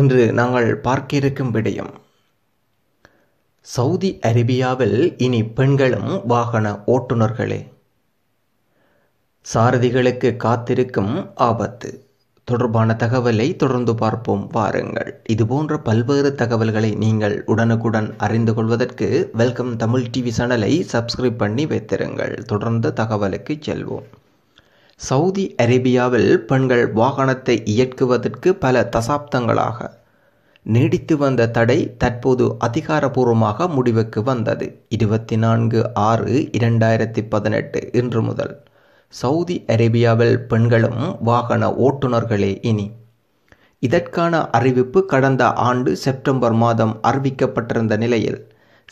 இன்று நாங்கள் பார்க்க இருக்கும் விடயம் சவுதி அரேபியாவில் இனி பெண்களும் வாகன ஓட்டுநர்களே சாரதிகளுக்கு காத்திருக்கும் ஆபத்து தொடர்பான தகவலை தொடர்ந்து பார்ப்போம் வாருங்கள் இதுபோன்ற பல்வேறு தகவல்களை நீங்கள் உடனுக்குடன் அறிந்து கொள்வதற்கு வெல்கம் தமிழ் டிவி சேனலை சப்ஸ்கிரைப் பண்ணி வைத்திருங்கள் தொடர்ந்த தகவலுக்கு செல்வோம் சவுதி அரேபியாவில் பெண்கள் வாகனத்தை இயக்குவதற்கு பல தசாப்தங்களாக நீடித்து வந்த தடை தற்போது அதிகாரபூர்வமாக முடிவுக்கு வந்தது இருபத்தி நான்கு ஆறு இரண்டாயிரத்தி பதினெட்டு இன்று முதல் சவுதி அரேபியாவில் பெண்களும் வாகன ஓட்டுநர்களே இனி இதற்கான அறிவிப்பு கடந்த ஆண்டு செப்டம்பர் மாதம் அறிவிக்கப்பட்டிருந்த நிலையில்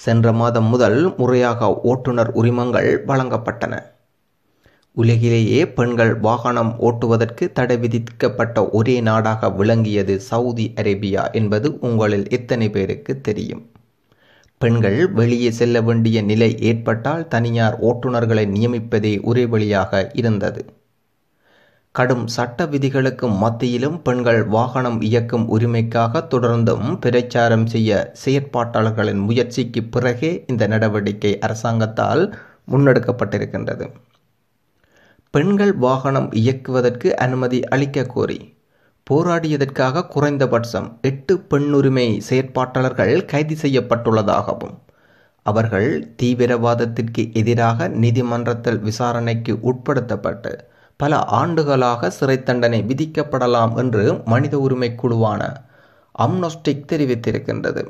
சென்ற மாதம் முதல் முறையாக ஓட்டுநர் உரிமங்கள் வழங்கப்பட்டன உலகிலேயே பெண்கள் வாகனம் ஓட்டுவதற்கு தடை விதிக்கப்பட்ட ஒரே நாடாக விளங்கியது சவுதி அரேபியா என்பது உங்களில் எத்தனை பேருக்கு தெரியும் பெண்கள் வெளியே செல்ல வேண்டிய நிலை ஏற்பட்டால் தனியார் ஓட்டுநர்களை நியமிப்பதே ஒரே வழியாக இருந்தது கடும் சட்ட விதிகளுக்கு மத்தியிலும் பெண்கள் வாகனம் இயக்கும் உரிமைக்காக தொடர்ந்தும் பிரச்சாரம் செய்ய செயற்பாட்டாளர்களின் முயற்சிக்கு பிறகே இந்த நடவடிக்கை அரசாங்கத்தால் முன்னெடுக்கப்பட்டிருக்கின்றது பெண்கள் வாகனம் இயக்குவதற்கு அனுமதி அளிக்க கோரி போராடியதற்காக குறைந்தபட்சம் எட்டு பெண்ணுரிமை செயற்பாட்டாளர்கள் கைது செய்யப்பட்டுள்ளதாகவும் அவர்கள் தீவிரவாதத்திற்கு எதிராக நீதிமன்றத்தில் விசாரணைக்கு உட்படுத்தப்பட்டு பல ஆண்டுகளாக சிறை தண்டனை விதிக்கப்படலாம் என்று மனித உரிமை குழுவான அம்னோஸ்டிக் தெரிவித்திருக்கின்றது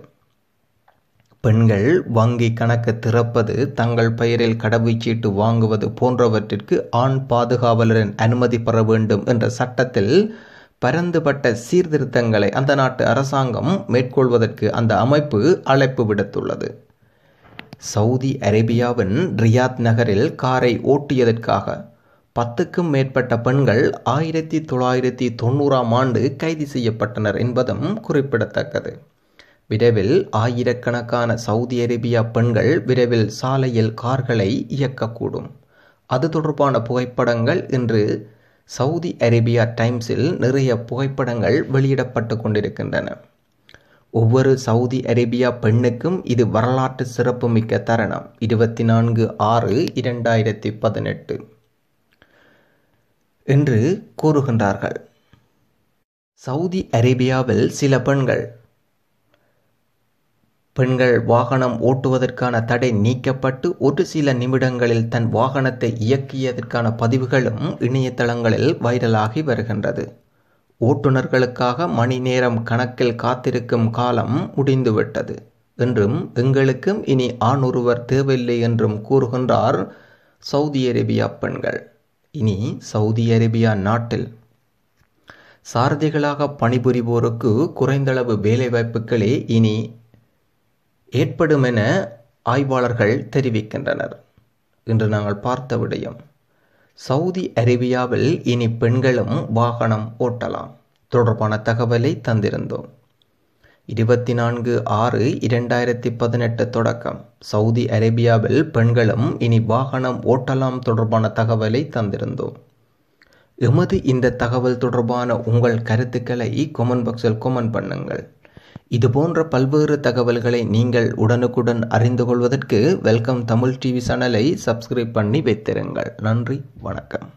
பெண்கள் வங்கி கணக்கு திறப்பது தங்கள் பெயரில் கடவுச்சீட்டு வாங்குவது போன்றவற்றிற்கு ஆண் பாதுகாவலரின் அனுமதி பெற வேண்டும் என்ற சட்டத்தில் பரந்துபட்ட சீர்திருத்தங்களை அந்த நாட்டு அரசாங்கம் மேற்கொள்வதற்கு அந்த அமைப்பு அழைப்பு விடுத்துள்ளது சவுதி அரேபியாவின் ரியாத் நகரில் காரை ஓட்டியதற்காக பத்துக்கும் மேற்பட்ட பெண்கள் ஆயிரத்தி தொள்ளாயிரத்தி தொண்ணூறாம் ஆண்டு கைது செய்யப்பட்டனர் என்பதும் குறிப்பிடத்தக்கது விரைவில் ஆயிரக்கணக்கான சவுதி அரேபியா பெண்கள் விரைவில் சாலையில் கார்களை இயக்கக்கூடும் அது தொடர்பான புகைப்படங்கள் இன்று சவுதி அரேபியா டைம்ஸில் நிறைய புகைப்படங்கள் வெளியிடப்பட்டு கொண்டிருக்கின்றன ஒவ்வொரு சவுதி அரேபியா பெண்ணுக்கும் இது வரலாற்று சிறப்புமிக்க தருணம் இருபத்தி நான்கு ஆறு இரண்டாயிரத்தி பதினெட்டு என்று கூறுகின்றார்கள் சவுதி அரேபியாவில் சில பெண்கள் பெண்கள் வாகனம் ஓட்டுவதற்கான தடை நீக்கப்பட்டு ஒரு சில நிமிடங்களில் தன் வாகனத்தை இயக்கியதற்கான பதிவுகளும் இணையதளங்களில் வைரலாகி வருகின்றது ஓட்டுநர்களுக்காக மணி நேரம் கணக்கில் காத்திருக்கும் காலம் முடிந்துவிட்டது என்றும் எங்களுக்கும் இனி ஆண் ஒருவர் தேவையில்லை என்றும் கூறுகின்றார் சவுதி அரேபியா பெண்கள் இனி சவுதி அரேபியா நாட்டில் சாரதிகளாக பணிபுரிவோருக்கு குறைந்தளவு வேலைவாய்ப்புகளே இனி ஏற்படும் என ஆய்வாளர்கள் தெரிவிக்கின்றனர் இன்று நாங்கள் பார்த்த விடயம் சவுதி அரேபியாவில் இனி பெண்களும் வாகனம் ஓட்டலாம் தொடர்பான தகவலை தந்திருந்தோம் இருபத்தி நான்கு ஆறு இரண்டாயிரத்தி பதினெட்டு தொடக்கம் சவுதி அரேபியாவில் பெண்களும் இனி வாகனம் ஓட்டலாம் தொடர்பான தகவலை தந்திருந்தோம் எமது இந்த தகவல் தொடர்பான உங்கள் கருத்துக்களை கொமன் பாக்ஸில் கொமன் பண்ணுங்கள் இது போன்ற பல்வேறு தகவல்களை நீங்கள் உடனுக்குடன் அறிந்து கொள்வதற்கு வெல்கம் தமிழ் டிவி சேனலை சப்ஸ்கிரைப் பண்ணி வைத்திருங்கள் நன்றி வணக்கம்